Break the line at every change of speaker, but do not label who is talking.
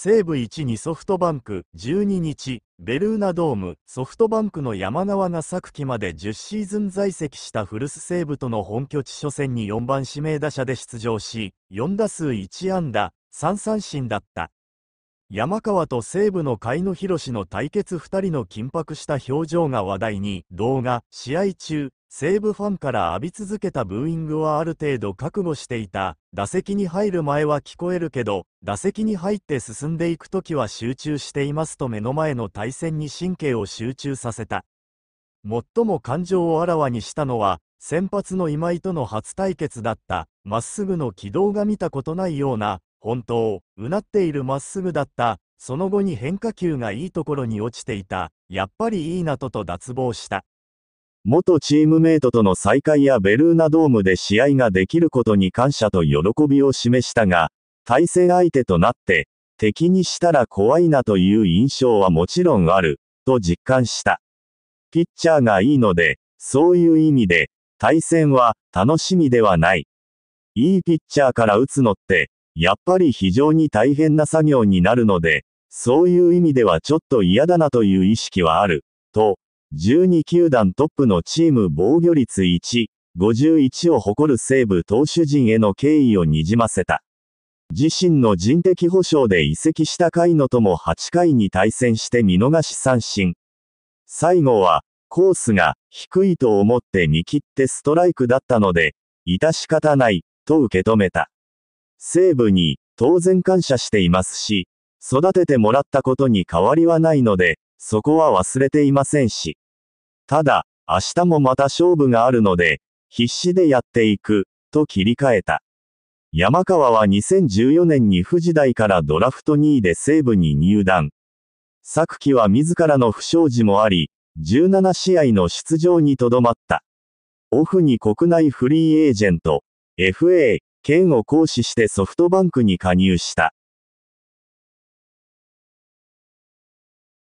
西武1 2ソフトバンク12日、ベルーナドーム、ソフトバンクの山川が昨季まで10シーズン在籍した古巣西武との本拠地初戦に4番指名打者で出場し、4打数1安打、3三振だった。山川と西武の甲斐野宏の対決2人の緊迫した表情が話題に、動画、試合中、西武ファンから浴び続けたブーイングはある程度覚悟していた、打席に入る前は聞こえるけど、打席に入って進んでいくときは集中していますと目の前の対戦に神経を集中させた。最も感情をあらわにしたのは、先発の今井との初対決だった、まっすぐの軌道が見たことないような、本当、うなっているまっすぐだった、その後に変化球がいいところに落ちていた、やっぱりいいなとと脱帽した。元チームメイトとの再会やベルーナドームで試合ができることに感謝と喜びを示したが、対戦相手となって、敵にしたら怖いなという印象はもちろんある、と実感した。ピッチャーがいいので、そういう意味で、対戦は楽しみではない。いいピッチャーから打つのって、やっぱり非常に大変な作業になるので、そういう意味ではちょっと嫌だなという意識はある、と、12球団トップのチーム防御率1、51を誇る西武投手陣への敬意をにじませた。自身の人的保障で移籍した回のとも8回に対戦して見逃し三振。最後は、コースが低いと思って見切ってストライクだったので、致し方ない、と受け止めた。西武に当然感謝していますし、育ててもらったことに変わりはないので、そこは忘れていませんし。ただ、明日もまた勝負があるので、必死でやっていく、と切り替えた。山川は2014年に富士大からドラフト2位で西武に入団。昨季は自らの不祥事もあり、17試合の出場にとどまった。オフに国内フリーエージェント、FA、権を行使してソフトバンクに加入した。